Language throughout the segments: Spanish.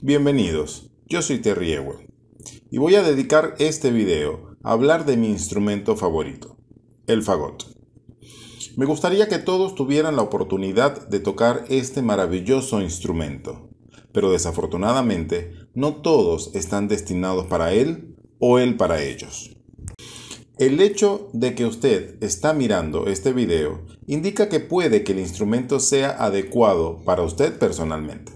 Bienvenidos, yo soy Terry Ewell y voy a dedicar este video a hablar de mi instrumento favorito, el fagot. Me gustaría que todos tuvieran la oportunidad de tocar este maravilloso instrumento, pero desafortunadamente no todos están destinados para Él o Él para ellos. El hecho de que usted está mirando este video indica que puede que el instrumento sea adecuado para usted personalmente.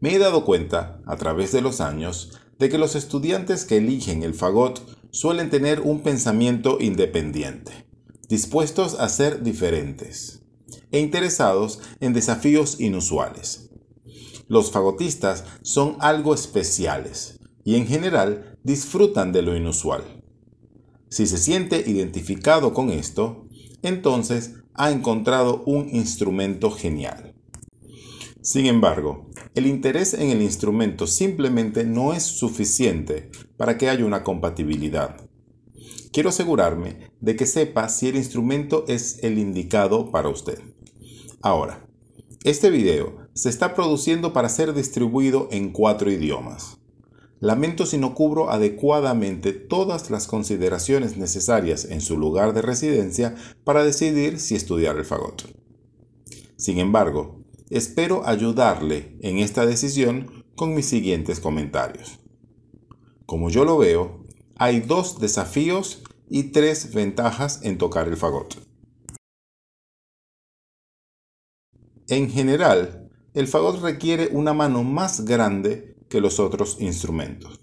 Me he dado cuenta, a través de los años, de que los estudiantes que eligen el fagot suelen tener un pensamiento independiente, dispuestos a ser diferentes e interesados en desafíos inusuales. Los fagotistas son algo especiales y en general disfrutan de lo inusual. Si se siente identificado con esto, entonces ha encontrado un instrumento genial. Sin embargo, el interés en el instrumento simplemente no es suficiente para que haya una compatibilidad. Quiero asegurarme de que sepa si el instrumento es el indicado para usted. Ahora, este video se está produciendo para ser distribuido en cuatro idiomas. Lamento si no cubro adecuadamente todas las consideraciones necesarias en su lugar de residencia para decidir si estudiar el fagot. Sin embargo, espero ayudarle en esta decisión con mis siguientes comentarios. Como yo lo veo, hay dos desafíos y tres ventajas en tocar el fagot. En general, el fagot requiere una mano más grande que los otros instrumentos.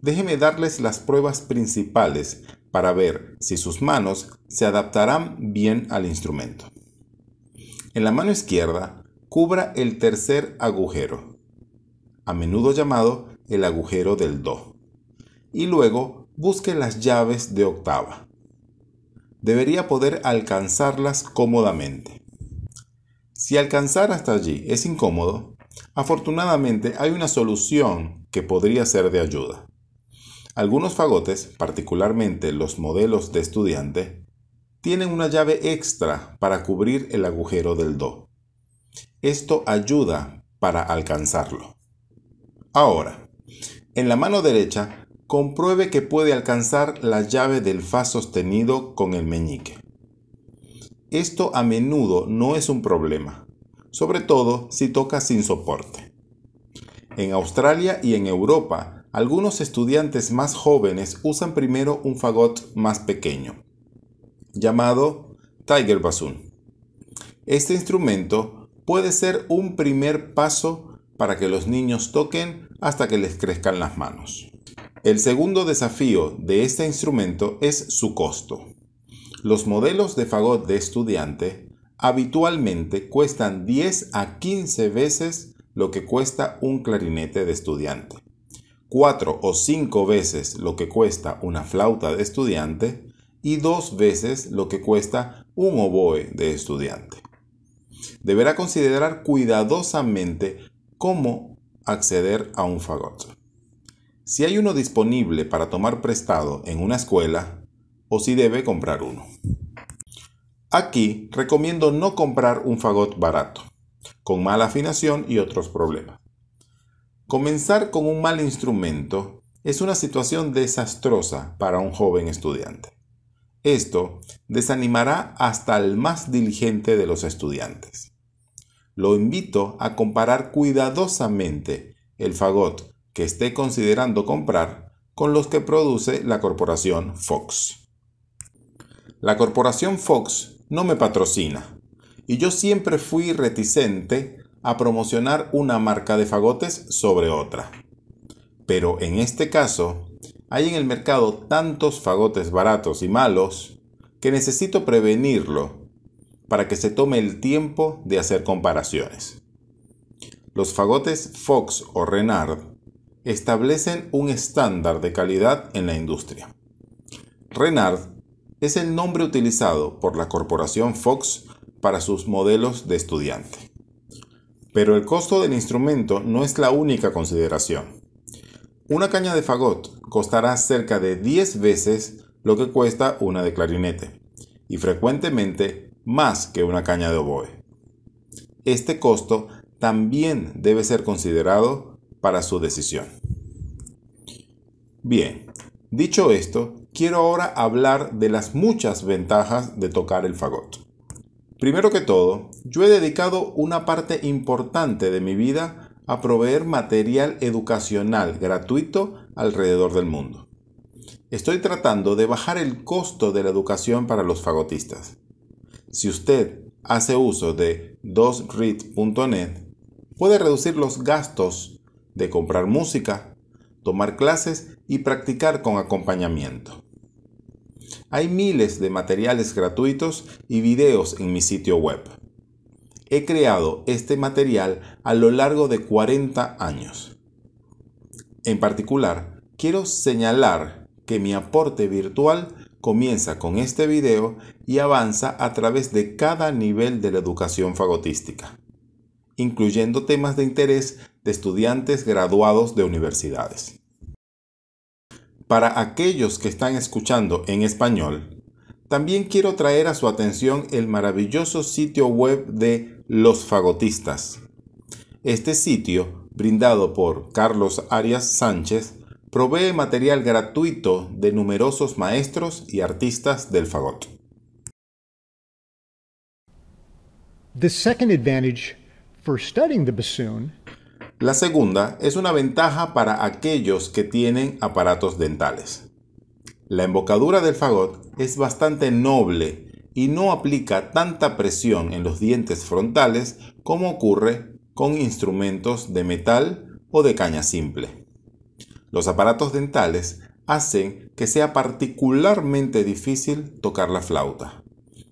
Déjeme darles las pruebas principales para ver si sus manos se adaptarán bien al instrumento. En la mano izquierda, cubra el tercer agujero, a menudo llamado el agujero del Do, y luego busque las llaves de octava. Debería poder alcanzarlas cómodamente. Si alcanzar hasta allí es incómodo, afortunadamente hay una solución que podría ser de ayuda. Algunos fagotes, particularmente los modelos de estudiante, tienen una llave extra para cubrir el agujero del do. Esto ayuda para alcanzarlo. Ahora, en la mano derecha, compruebe que puede alcanzar la llave del fa sostenido con el meñique. Esto a menudo no es un problema, sobre todo si toca sin soporte. En Australia y en Europa, algunos estudiantes más jóvenes usan primero un fagot más pequeño, llamado Tiger Bassoon. Este instrumento puede ser un primer paso para que los niños toquen hasta que les crezcan las manos. El segundo desafío de este instrumento es su costo. Los modelos de fagot de estudiante habitualmente cuestan 10 a 15 veces lo que cuesta un clarinete de estudiante, 4 o 5 veces lo que cuesta una flauta de estudiante y 2 veces lo que cuesta un oboe de estudiante. Deberá considerar cuidadosamente cómo acceder a un fagot. Si hay uno disponible para tomar prestado en una escuela, o si debe comprar uno. Aquí recomiendo no comprar un fagot barato, con mala afinación y otros problemas. Comenzar con un mal instrumento es una situación desastrosa para un joven estudiante. Esto desanimará hasta el más diligente de los estudiantes. Lo invito a comparar cuidadosamente el fagot que esté considerando comprar con los que produce la corporación Fox. La corporación Fox no me patrocina y yo siempre fui reticente a promocionar una marca de fagotes sobre otra. Pero en este caso, hay en el mercado tantos fagotes baratos y malos que necesito prevenirlo para que se tome el tiempo de hacer comparaciones. Los fagotes Fox o Renard establecen un estándar de calidad en la industria. Renard es el nombre utilizado por la corporación Fox para sus modelos de estudiante. Pero el costo del instrumento no es la única consideración. Una caña de fagot costará cerca de 10 veces lo que cuesta una de clarinete, y frecuentemente más que una caña de oboe. Este costo también debe ser considerado para su decisión. Bien, dicho esto, quiero ahora hablar de las muchas ventajas de tocar el fagot. Primero que todo, yo he dedicado una parte importante de mi vida a proveer material educacional gratuito alrededor del mundo. Estoy tratando de bajar el costo de la educación para los fagotistas. Si usted hace uso de 2 puede reducir los gastos de comprar música, tomar clases y practicar con acompañamiento. Hay miles de materiales gratuitos y videos en mi sitio web. He creado este material a lo largo de 40 años. En particular, quiero señalar que mi aporte virtual comienza con este video y avanza a través de cada nivel de la educación fagotística, incluyendo temas de interés de estudiantes graduados de universidades. Para aquellos que están escuchando en español, también quiero traer a su atención el maravilloso sitio web de Los Fagotistas. Este sitio, brindado por Carlos Arias Sánchez, provee material gratuito de numerosos maestros y artistas del fagot. The second advantage for studying the bassoon la segunda es una ventaja para aquellos que tienen aparatos dentales. La embocadura del fagot es bastante noble y no aplica tanta presión en los dientes frontales como ocurre con instrumentos de metal o de caña simple. Los aparatos dentales hacen que sea particularmente difícil tocar la flauta,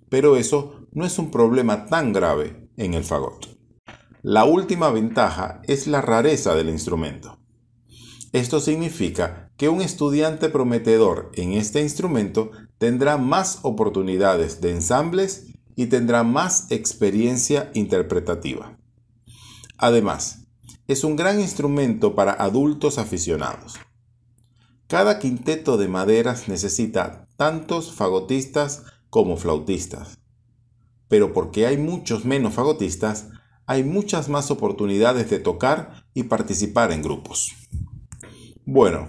pero eso no es un problema tan grave en el fagot. La última ventaja es la rareza del instrumento. Esto significa que un estudiante prometedor en este instrumento tendrá más oportunidades de ensambles y tendrá más experiencia interpretativa. Además, es un gran instrumento para adultos aficionados. Cada quinteto de maderas necesita tantos fagotistas como flautistas. Pero porque hay muchos menos fagotistas, hay muchas más oportunidades de tocar y participar en grupos. Bueno,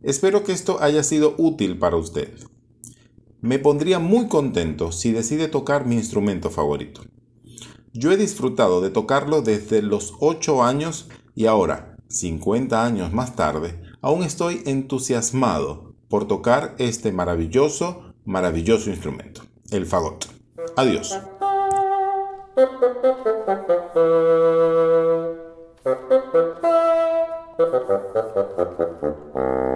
espero que esto haya sido útil para usted. Me pondría muy contento si decide tocar mi instrumento favorito. Yo he disfrutado de tocarlo desde los 8 años y ahora, 50 años más tarde, aún estoy entusiasmado por tocar este maravilloso, maravilloso instrumento, el fagot. Adiós. Thank you.